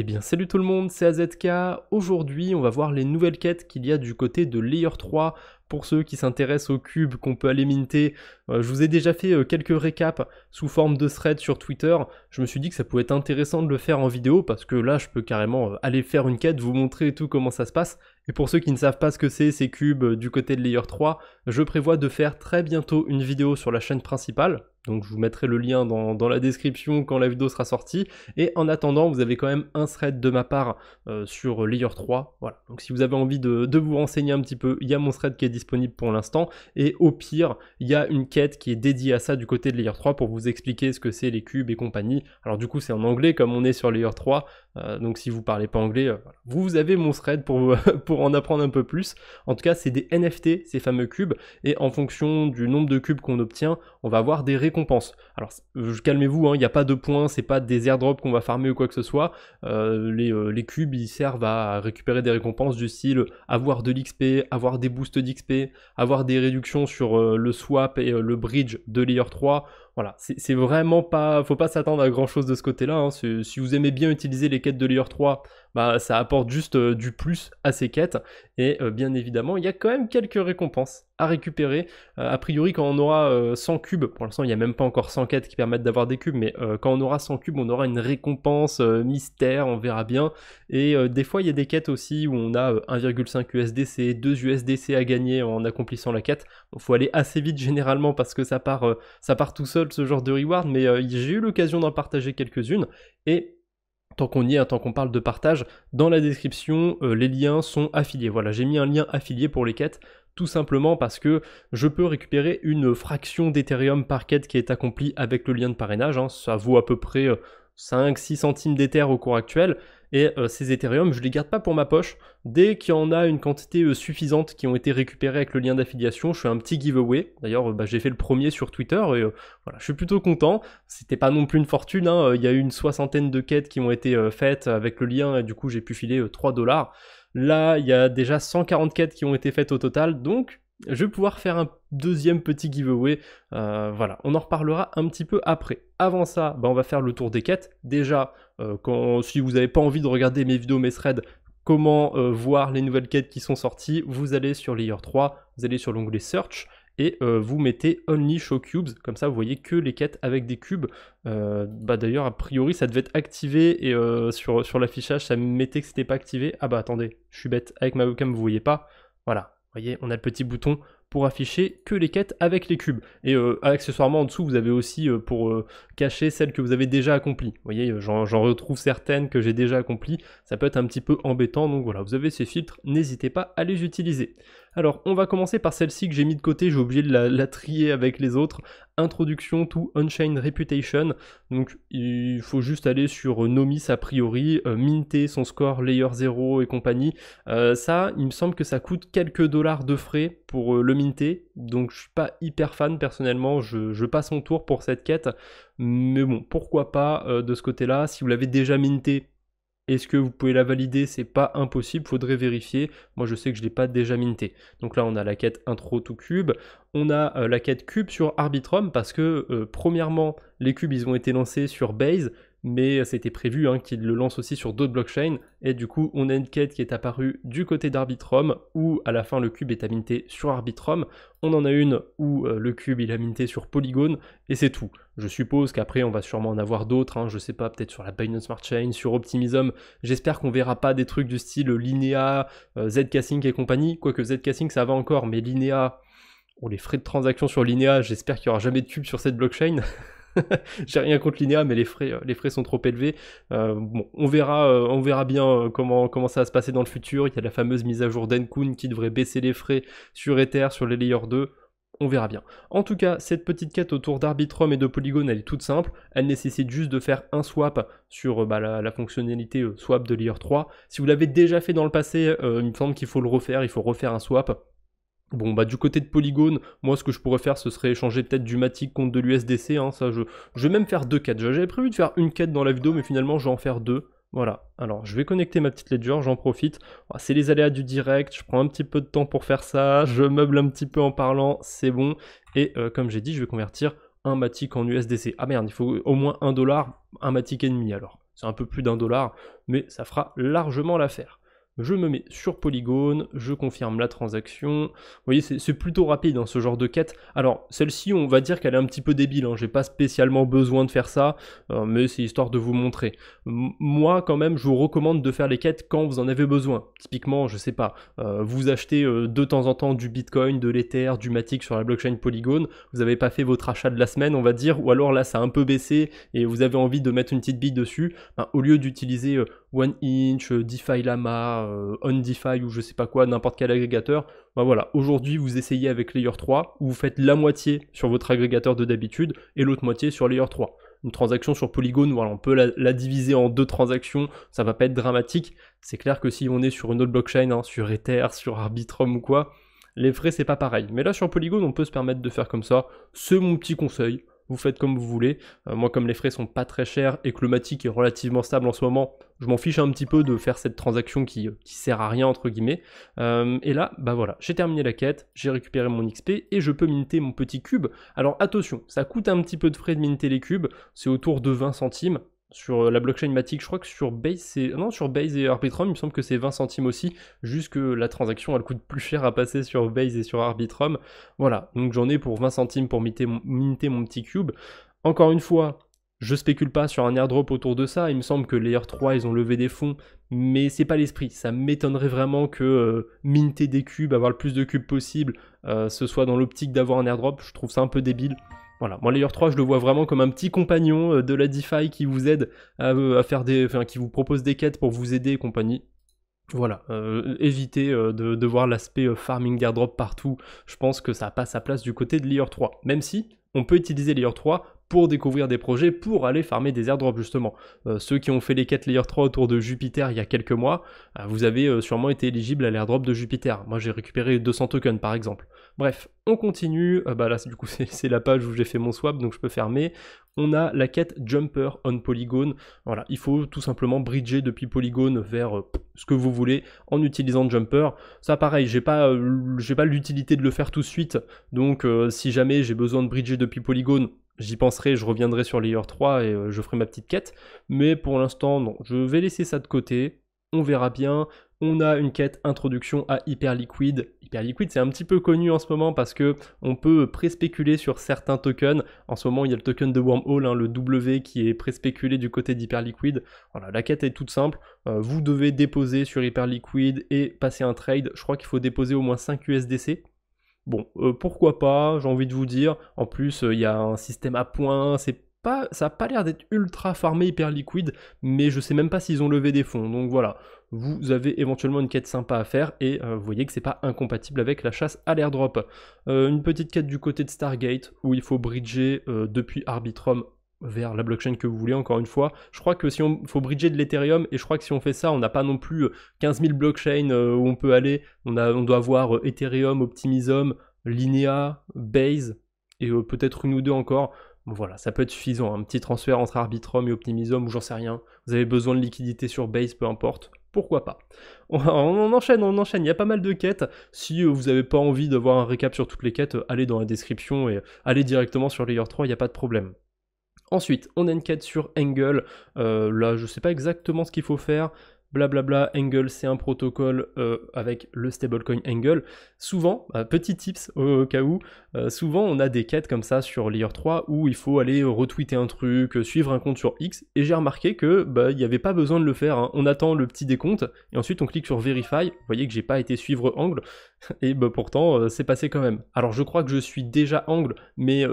Eh bien salut tout le monde, c'est AZK. Aujourd'hui, on va voir les nouvelles quêtes qu'il y a du côté de Layer 3 pour ceux qui s'intéressent aux cubes qu'on peut aller minter, euh, je vous ai déjà fait euh, quelques récaps sous forme de thread sur Twitter. Je me suis dit que ça pouvait être intéressant de le faire en vidéo parce que là, je peux carrément euh, aller faire une quête, vous montrer tout comment ça se passe. Et pour ceux qui ne savent pas ce que c'est ces cubes du côté de Layer 3, je prévois de faire très bientôt une vidéo sur la chaîne principale. Donc je vous mettrai le lien dans, la description quand la vidéo sera sortie. Et en attendant, vous avez quand même un thread de ma part sur Layer 3. Voilà. Donc si vous avez envie de, de vous renseigner un petit peu, il y a mon thread qui est disponible pour l'instant. Et au pire, il y a une quête qui est dédiée à ça du côté de Layer 3 pour vous expliquer ce que c'est les cubes et compagnie. Alors du coup, c'est en anglais comme on est sur Layer 3. Euh, donc si vous parlez pas anglais, euh, vous avez mon thread pour, pour en apprendre un peu plus. En tout cas, c'est des NFT, ces fameux cubes. Et en fonction du nombre de cubes qu'on obtient, on va avoir des récompenses. Alors euh, calmez-vous, hein, il n'y a pas de points, c'est pas des airdrops qu'on va farmer ou quoi que ce soit. les, les cubes, ils servent à récupérer des récompenses du style avoir de l'XP, avoir des boosts d'XP avoir des réductions sur euh, le swap et euh, le bridge de layer 3 voilà, c'est vraiment pas. Faut pas s'attendre à grand chose de ce côté-là. Hein. Si vous aimez bien utiliser les quêtes de Layer 3, bah, ça apporte juste euh, du plus à ces quêtes. Et euh, bien évidemment, il y a quand même quelques récompenses à récupérer. Euh, a priori, quand on aura 100 cubes, pour l'instant, il n'y a même pas encore 100 quêtes qui permettent d'avoir des cubes, mais quand on aura 100 cubes, on aura une récompense mystère, on verra bien. Et des fois, il y a des quêtes aussi où on a 1,5 USDC, 2 USDC à gagner en accomplissant la quête. Il faut aller assez vite généralement parce que ça part, ça part tout seul ce genre de reward, mais euh, j'ai eu l'occasion d'en partager quelques-unes. Et tant qu'on y est, hein, tant qu'on parle de partage, dans la description, euh, les liens sont affiliés. Voilà, j'ai mis un lien affilié pour les quêtes, tout simplement parce que je peux récupérer une fraction d'Ethereum par quête qui est accomplie avec le lien de parrainage. Hein. ça vaut à peu près 5-6 euh, centimes d'Ether au cours actuel. Et euh, ces Ethereum, je les garde pas pour ma poche. Dès qu'il y en a une quantité euh, suffisante qui ont été récupérées avec le lien d'affiliation, je fais un petit giveaway. D'ailleurs, euh, bah, j'ai fait le premier sur Twitter et voilà, je suis plutôt content. C'était pas non plus une fortune. Hein. Il y a eu une soixantaine de quêtes qui ont été faites avec le lien et du coup, j'ai pu filer 3 dollars. Là, il y a déjà 140 quêtes qui ont été faites au total. Donc, je vais pouvoir faire un deuxième petit giveaway. Euh, voilà, on en reparlera un petit peu après. Avant ça, bah, on va faire le tour des quêtes. Déjà, euh, quand, si vous n'avez pas envie de regarder mes vidéos, mes threads, comment euh, voir les nouvelles quêtes qui sont sorties, vous allez sur Layer 3, vous allez sur l'onglet Search, et vous mettez Only Show Cubes, comme ça vous voyez que les quêtes avec des cubes. Bah, d'ailleurs, a priori, ça devait être activé et sur, sur l'affichage, ça mettait que c'était pas activé. Ah bah attendez, je suis bête, avec ma webcam vous voyez pas. Voilà, vous voyez, on a le petit bouton pour afficher que les quêtes avec les cubes. Et euh, accessoirement en dessous, vous avez aussi euh, pour euh, cacher celles que vous avez déjà accomplies. Vous voyez, j'en retrouve certaines que j'ai déjà accomplies. Ça peut être un petit peu embêtant, donc voilà, vous avez ces filtres, n'hésitez pas à les utiliser. Alors, on va commencer par celle-ci que j'ai mis de côté, j'ai oublié de la, trier avec les autres. Introduction to Unchained Reputation. Donc, il faut juste aller sur euh, Nomis a priori, euh, minter son score Layer 0 et compagnie. Euh, ça, il me semble que ça coûte quelques dollars de frais pour le minter. Donc, je suis pas hyper fan personnellement, je, je passe mon tour pour cette quête. Mais bon, pourquoi pas de ce côté-là. Si vous l'avez déjà minté, est-ce que vous pouvez la valider C'est pas impossible, faudrait vérifier. Moi je sais que je ne l'ai pas déjà minté. Donc là on a la quête intro to cube. On a euh, la quête cube sur Arbitrum parce que euh, premièrement les cubes ils ont été lancés sur Base mais c'était prévu hein, qu'ils le lancent aussi sur d'autres blockchains. Et du coup, on a une quête qui est apparue du côté d'Arbitrum, où à la fin le cube est minter sur Arbitrum. On en a une où euh, le cube il a minté sur Polygon, et c'est tout. Je suppose qu'après, on va sûrement en avoir d'autres. Hein, je sais pas, peut-être sur la Binance Smart Chain, sur Optimism. J'espère qu'on verra pas des trucs du style Linéa, euh, z et compagnie. Quoique Zcasing, ça va encore, mais Linéa, oh, les frais de transaction sur Linéa, j'espère qu'il y aura jamais de cube sur cette blockchain. J'ai rien contre Linea, mais les frais, euh, les frais sont trop élevés. Euh, bon, on verra, on verra bien comment, comment ça va se passer dans le futur. Il y a la fameuse mise à jour d'Enkun qui devrait baisser les frais sur Ether, sur les layers 2 on verra bien. En tout cas, cette petite quête autour d'Arbitrum et de Polygon, elle est toute simple. Elle nécessite juste de faire un swap sur euh, bah, la, fonctionnalité euh, swap de Layer 3. Si vous l'avez déjà fait dans le passé, euh, il me semble qu'il faut le refaire, il faut refaire un swap. Bon bah du côté de Polygon, moi ce que je pourrais faire ce serait échanger peut-être du Matic contre de l'USDC, hein. ça je, je vais même faire deux quêtes, j'avais prévu de faire une quête dans la vidéo mais finalement je vais en faire deux, voilà, alors je vais connecter ma petite ledger, j'en profite. Oh, c'est les aléas du direct, je prends un petit peu de temps pour faire ça, mm. je meuble un petit peu en parlant, c'est bon. Et euh, comme j'ai dit, je vais convertir un Matic en USDC. Ah merde, il faut au moins un dollar, un Matic et demi alors. C'est un peu plus d'un dollar, mais ça fera largement l'affaire je me mets sur Polygone, je confirme la transaction. Vous voyez, c'est plutôt rapide hein, ce genre de quête. Alors, celle-ci, on va dire qu'elle est un petit peu débile, hein. j'ai pas spécialement besoin de faire ça, euh, mais c'est histoire de vous montrer. moi, quand même, je vous recommande de faire les quêtes quand vous en avez besoin. Typiquement, je sais pas, euh, vous achetez euh, de temps en temps du Bitcoin, de l'Ether, du Matic sur la blockchain Polygone, vous n'avez pas fait votre achat de la semaine, on va dire, ou alors là, ça a un peu baissé et vous avez envie de mettre une petite bille dessus, ben, au lieu d'utiliser One Inch, euh, DeFi Lama, euh, ou je sais pas quoi, n'importe quel agrégateur, bah voilà, aujourd'hui vous essayez avec Layer 3 où vous faites la moitié sur votre agrégateur de d'habitude et l'autre moitié sur Layer 3. Une transaction sur Polygon, voilà, on peut la, diviser en deux transactions, ça va pas être dramatique. C'est clair que si on est sur une autre blockchain, hein, sur Ether, sur Arbitrum ou quoi, les frais c'est pas pareil. Mais là sur Polygon, on peut se permettre de faire comme ça. C'est mon petit conseil vous faites comme vous voulez. Euh, moi, comme les frais sont pas très chers et que le Matic est relativement stable en ce moment, je m'en fiche un petit peu de faire cette transaction qui, euh, sert à rien, entre guillemets. Euh, et là, bah voilà, j'ai terminé la quête, j'ai récupéré mon XP et je peux minter mon petit cube. Alors attention, ça coûte un petit peu de frais de minter les cubes, c'est autour de 20 centimes sur euh, la blockchain Matic, je crois que sur Base, non, sur Base et Arbitrum, il me semble que c'est 20 centimes aussi, juste que la transaction, elle coûte plus cher à passer sur Base et sur Arbitrum. Voilà, donc j'en ai pour 20 centimes pour minter mon, petit cube. Encore une fois, je spécule pas sur un airdrop autour de ça, il me semble que Layer 3, ils ont levé des fonds, mais c'est pas l'esprit. Ça m'étonnerait vraiment que euh, minter des cubes, avoir le plus de cubes possible, euh, ce soit dans l'optique d'avoir un airdrop, je trouve ça un peu débile. Voilà. Moi, Layer 3, je le vois vraiment comme un petit compagnon euh, de la DeFi qui vous aide euh, à, faire des, enfin, qui vous propose des quêtes pour vous aider et compagnie. Voilà, euh, évitez de, voir l'aspect farming airdrop partout, je pense que ça n'a pas sa place du côté de Layer 3 Même si, on peut utiliser Layer 3 pour découvrir des projets, pour aller farmer des airdrops justement. Euh, ceux qui ont fait les quêtes Layer 3 autour de Jupiter il y a quelques mois, euh, vous avez euh, sûrement été éligible à l'airdrop de Jupiter. Moi j'ai récupéré 200 tokens par exemple. Bref, on continue. bah là du coup c'est la page où j'ai fait mon swap donc je peux fermer. On a la quête Jumper on Polygon. Voilà, il faut tout simplement bridger depuis Polygon vers ce que vous voulez en utilisant Jumper. Ça pareil, j'ai pas, pas l'utilité de le faire tout de suite. Donc si jamais j'ai besoin de bridger depuis depuis j'y penserai, je reviendrai sur Layer 3 et euh, je ferai ma petite quête. Mais pour l'instant, non, je vais laisser ça de côté. On verra bien. On a une quête introduction à Hyperliquid. Hyperliquid, c'est un petit peu connu en ce moment parce que on peut pré sur certains tokens. En ce moment, il y a le token de Wormhole, hein, le W, qui est pré du côté d'Hyperliquid. Voilà, la quête est toute simple. Euh, vous devez déposer sur Hyperliquid et passer un trade. Je crois qu'il faut déposer au moins 5 USDC Bon, euh, pourquoi pas, j'ai envie de vous dire. En plus, euh, il y a un système à points, c'est pas, ça n'a pas l'air d'être ultra farmé, hyper liquide, mais je sais même pas s'ils ont levé des fonds. Donc voilà, vous avez éventuellement une quête sympa à faire et euh, vous voyez que c'est pas incompatible avec la chasse à l'airdrop. une petite quête du côté de Stargate où il faut bridger depuis Arbitrum vers la blockchain que vous voulez, encore une fois. Je crois que si on faut bridger de l'Ethereum, et je crois que si on fait ça, on n'a pas non plus 15 euh, 000 blockchains euh, où on peut aller. On, a, on doit avoir euh, Ethereum, Optimism, Linea, Base, et peut-être une ou deux encore. voilà, ça peut être suffisant. Un petit transfert entre Arbitrum et Optimism, ou j'en sais rien. Vous avez besoin de liquidité sur Base, peu importe pourquoi pas. On, on, enchaîne, on enchaîne, il y a pas mal de quêtes. Si vous n'avez pas envie d'avoir un récap sur toutes les quêtes, allez dans la description et allez directement sur Layer 3, il n'y a pas de problème. Ensuite, on a quête sur Angle. Euh, là, je ne sais pas exactement ce qu'il faut faire blablabla, Angle, c'est un protocole euh, avec le stablecoin Angle. Souvent, bah, petit tips au, cas où, euh, souvent on a des quêtes comme ça sur Layer 3 où il faut aller retweeter un truc, suivre un compte sur X, et j'ai remarqué que bah, il n'y avait pas besoin de le faire. Hein. On attend le petit décompte, et ensuite on clique sur Verify. Vous voyez que j'ai pas été suivre Angle, et bah, pourtant euh, c'est passé quand même. Alors je crois que je suis déjà Angle, mais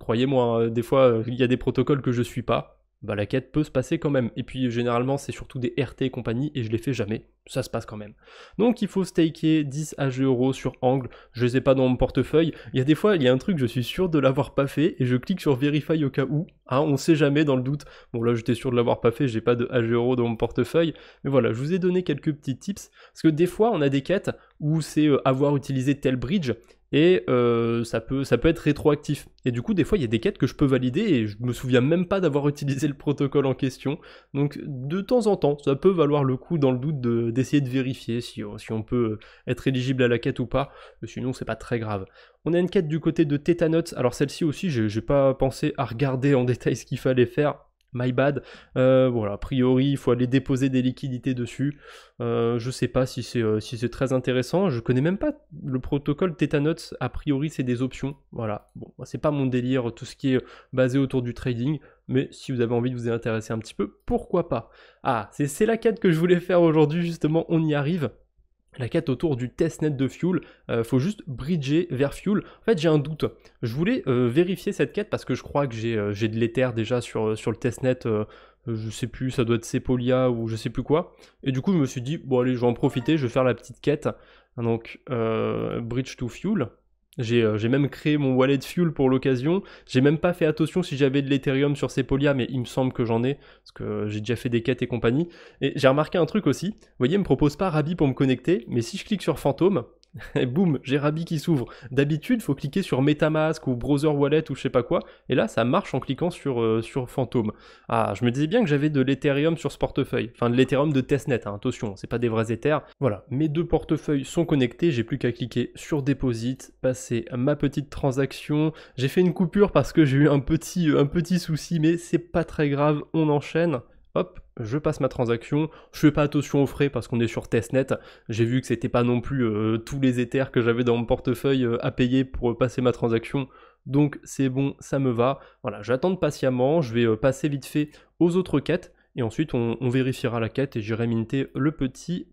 croyez-moi, hein, des fois il y a des protocoles que je suis pas bah, la quête peut se passer quand même. Et puis généralement, c'est surtout des RT et compagnie, et je les fais jamais. Ça se passe quand même. Donc il faut staker 10 AG euros sur angle. Je les ai pas dans mon portefeuille. Il y a des fois, il y a un truc, je suis sûr de l'avoir pas fait, et je clique sur Verify au cas où. ah on sait jamais dans le doute. Bon là, j'étais sûr de l'avoir pas fait, j'ai pas de AG euros dans mon portefeuille. Mais voilà, je vous ai donné quelques petits tips. Parce que des fois, on a des quêtes où c'est euh, avoir utilisé tel bridge, et euh, ça, peut, ça peut être rétroactif. Et du coup, des fois, il y a des quêtes que je peux valider et je me souviens même pas d'avoir utilisé le protocole en question. Donc, de temps en temps, ça peut valoir le coup, dans le doute, d'essayer de, vérifier si, euh, on peut euh, être éligible à la quête ou pas. sinon, c'est pas très grave. On a une quête du côté de Tetanuts. Alors, celle-ci aussi, j'ai pas pensé à regarder en détail ce qu'il fallait faire My bad. Euh, voilà, a priori, il faut aller déposer des liquidités dessus. Je euh, je sais pas si c'est euh, si c'est très intéressant. Je connais même pas le protocole notes A priori, c'est des options. Voilà. Bon, bah, c'est pas mon délire tout ce qui est basé autour du trading. Mais si vous avez envie de vous intéresser un petit peu, pourquoi pas Ah, c'est la quête que je voulais faire aujourd'hui justement. On y arrive la quête autour du testnet de Fuel, il euh, faut juste bridger vers Fuel. En fait, j'ai un doute. Je voulais euh, vérifier cette quête parce que je crois que j'ai euh, de l'éther déjà sur, sur le testnet. je sais plus, ça doit être Sepolia ou je sais plus quoi. Et du coup, je me suis dit, bon, allez, je vais en profiter, je vais faire la petite quête. Donc, bridge to Fuel. Euh, j'ai même créé mon wallet de Fuel pour l'occasion. J'ai même pas fait attention si j'avais de l'Ethereum sur Sepolia, mais il me semble que j'en ai, parce que j'ai déjà fait des quêtes et compagnie. Et j'ai remarqué un truc aussi. Vous voyez, il me propose pas Rabi pour me connecter, mais si je clique sur Fantôme, et boum, j'ai Rabi qui s'ouvre. D'habitude, faut cliquer sur MetaMask ou Browser Wallet ou je sais pas quoi, et là, ça marche en cliquant sur, euh, sur Phantom. Ah, je me disais bien que j'avais de l'Ethereum sur ce portefeuille, enfin de l'Ethereum de testnet, hein, attention, c'est pas des vrais éthers. Voilà, mes deux portefeuilles sont connectés, j'ai plus qu'à cliquer sur Deposit, passer ma petite transaction. J'ai fait une coupure parce que j'ai eu un petit, euh, un petit souci, mais c'est pas très grave, on enchaîne hop, je passe ma transaction, je fais pas attention aux frais parce qu'on est sur testnet, j'ai vu que c'était pas non plus euh, tous les éthers que j'avais dans mon portefeuille euh, à payer pour euh, passer ma transaction, donc c'est bon, ça me va, voilà, j'attends patiemment, je vais passer vite fait aux autres quêtes, et ensuite on, on vérifiera la quête et j'irai minter le petit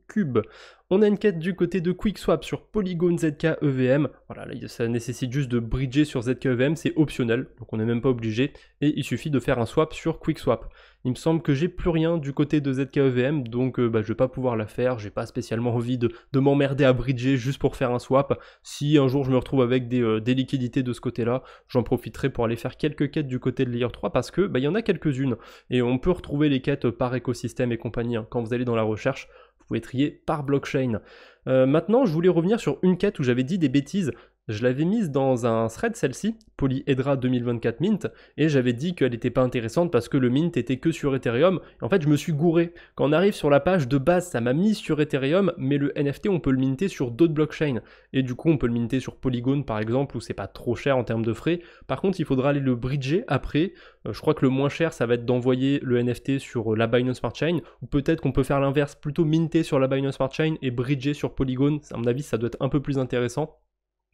on a une quête du côté de QuickSwap sur Polygon ZK EVM. Voilà, oh là, ça nécessite juste de bridger sur ZK EVM, c'est optionnel, donc on n'est même pas obligé. Et il suffit de faire un swap sur QuickSwap. Il me semble que j'ai plus rien du côté de ZK EVM, donc je euh, ne bah, je vais pas pouvoir la faire. J'ai pas spécialement envie de, m'emmerder à bridger juste pour faire un swap. Si un jour je me retrouve avec des, euh, liquidités de ce côté-là, j'en profiterai pour aller faire quelques quêtes du côté de Layer 3 parce que bah, il y en a quelques-unes. Et on peut retrouver les quêtes par écosystème et compagnie. Hein, quand vous allez dans la recherche, pouvez trier par blockchain. Euh, maintenant, je voulais revenir sur une quête où j'avais dit des bêtises je l'avais mise dans un thread celle-ci, Polyhedra 2024 Mint, et j'avais dit qu'elle n'était pas intéressante parce que le Mint était que sur Ethereum. En fait, je me suis gouré. Quand on arrive sur la page de base, ça m'a mis sur Ethereum, mais le NFT, on peut le minter sur d'autres blockchains. Et du coup, on peut le minter sur Polygon par exemple, où c'est pas trop cher en termes de frais. Par contre, il faudra aller le bridger après. Euh, je crois que le moins cher, ça va être d'envoyer le NFT sur euh, la Binance Smart Chain, ou peut-être qu'on peut faire l'inverse, plutôt minter sur la Binance Smart Chain et bridger sur Polygon. À mon avis, ça doit être un peu plus intéressant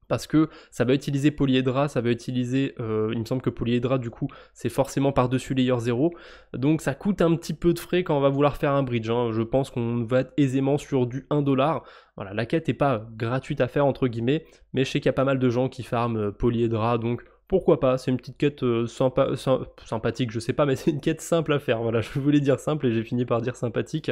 parce que ça va utiliser polyhedra, ça va utiliser, euh, il me semble que polyhedra du coup c'est forcément par-dessus layer 0, donc ça coûte un petit peu de frais quand on va vouloir faire un bridge, hein. je pense qu'on va être aisément sur du 1$, voilà la quête n'est pas gratuite à faire entre guillemets, mais je sais qu'il y a pas mal de gens qui farment euh, polyhedra, donc pourquoi pas C'est une petite quête euh, sympa, sympathique, je sais pas, mais c'est une quête simple à faire. Voilà, je voulais dire simple et j'ai fini par dire sympathique.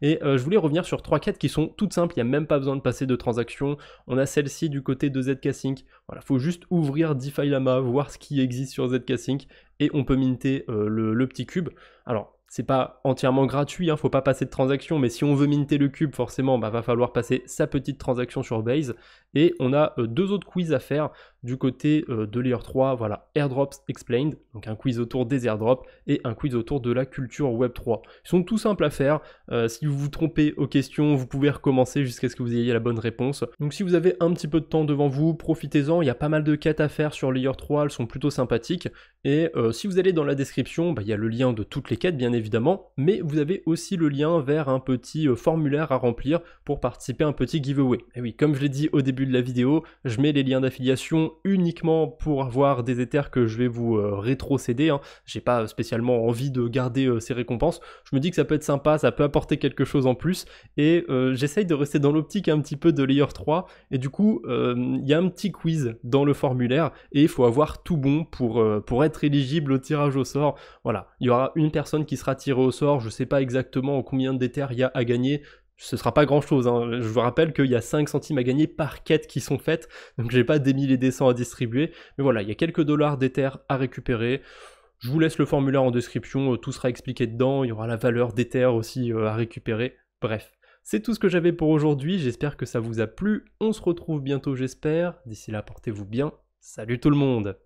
Et euh, je voulais revenir sur trois quêtes qui sont toutes simples, il n'y a même pas besoin de passer de transactions. On a celle-ci du côté de ZK Sync. Voilà, faut juste ouvrir DeFi Lama, voir ce qui existe sur ZK Sync et on peut minter euh, le, petit cube. Alors, c'est pas entièrement gratuit, hein, faut pas passer de transaction, mais si on veut minter le cube, forcément, il bah, va falloir passer sa petite transaction sur Base, et on a euh, deux autres quiz à faire du côté euh, de Layer 3, voilà, Airdrops Explained, donc un quiz autour des airdrops et un quiz autour de la culture Web 3. Ils sont tout simples à faire. Euh, si vous vous trompez aux questions, vous pouvez recommencer jusqu'à ce que vous ayez la bonne réponse. Donc si vous avez un petit peu de temps devant vous, profitez-en. Il y a pas mal de quêtes à faire sur Layer 3, elles sont plutôt sympathiques. Et si vous allez dans la description, bah, il y a le lien de toutes les quêtes, bien évidemment, mais vous avez aussi le lien vers un petit formulaire à remplir pour participer à un petit giveaway. Et oui, comme je l'ai dit au début de la vidéo, je mets les liens d'affiliation uniquement pour avoir des éthers que je vais vous euh, rétrocéder. Hein. J'ai pas spécialement envie de garder euh, ces récompenses. Je me dis que ça peut être sympa, ça peut apporter quelque chose en plus. Et euh, j'essaye de rester dans l'optique un petit peu de Layer 3. Et du coup, il y a un petit quiz dans le formulaire et il faut avoir tout bon pour, pour être éligible au tirage au sort. Voilà, il y aura une personne qui sera tirée au sort. Je sais pas exactement combien d'éthers il y a à gagner ce sera pas grand chose. Hein. Je vous rappelle qu'il y a 5 centimes à gagner par quête qui sont faites, donc j'ai pas des milliers des cents à distribuer. Mais voilà, il y a quelques dollars d'éther à récupérer. Je vous laisse le formulaire en description, euh, tout sera expliqué dedans, il y aura la valeur d'éther aussi euh, à récupérer. Bref, c'est tout ce que j'avais pour aujourd'hui, j'espère que ça vous a plu. On se retrouve bientôt, j'espère. D'ici là, portez-vous bien. Salut tout le monde